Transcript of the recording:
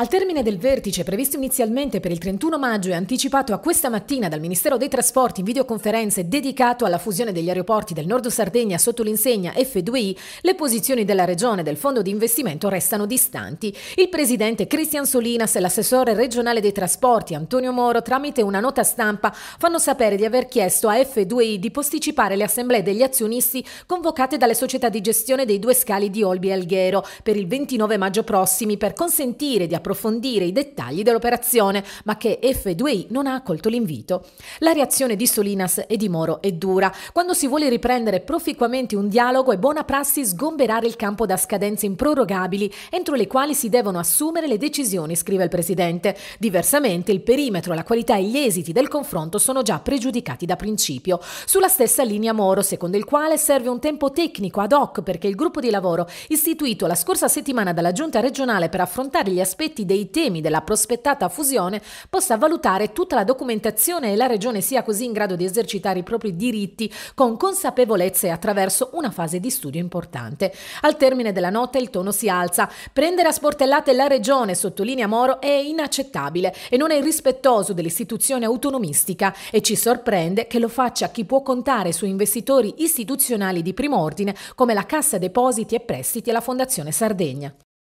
Al termine del vertice previsto inizialmente per il 31 maggio e anticipato a questa mattina dal Ministero dei Trasporti in videoconferenze dedicato alla fusione degli aeroporti del Nord Sardegna sotto l'insegna F2I, le posizioni della Regione e del Fondo di investimento restano distanti. Il presidente Cristian Solinas e l'assessore regionale dei trasporti Antonio Moro tramite una nota stampa fanno sapere di aver chiesto a F2I di posticipare le assemblee degli azionisti convocate dalle società di gestione dei due scali di Olbi e Alghero per il 29 maggio prossimi per consentire di approfondire approfondire i dettagli dell'operazione, ma che F2I non ha accolto l'invito. La reazione di Solinas e di Moro è dura. Quando si vuole riprendere proficuamente un dialogo è buona prassi sgomberare il campo da scadenze improrogabili entro le quali si devono assumere le decisioni, scrive il Presidente. Diversamente il perimetro, la qualità e gli esiti del confronto sono già pregiudicati da principio. Sulla stessa linea Moro, secondo il quale serve un tempo tecnico ad hoc perché il gruppo di lavoro istituito la scorsa settimana dalla Giunta regionale per affrontare gli aspetti previsti dei temi della prospettata fusione possa valutare tutta la documentazione e la Regione sia così in grado di esercitare i propri diritti con consapevolezza e attraverso una fase di studio importante. Al termine della nota il tono si alza. Prendere a sportellate la Regione, sottolinea Moro, è inaccettabile e non è rispettoso dell'istituzione autonomistica e ci sorprende che lo faccia chi può contare su investitori istituzionali di primo ordine come la Cassa Depositi e Prestiti e la Fondazione Sardegna.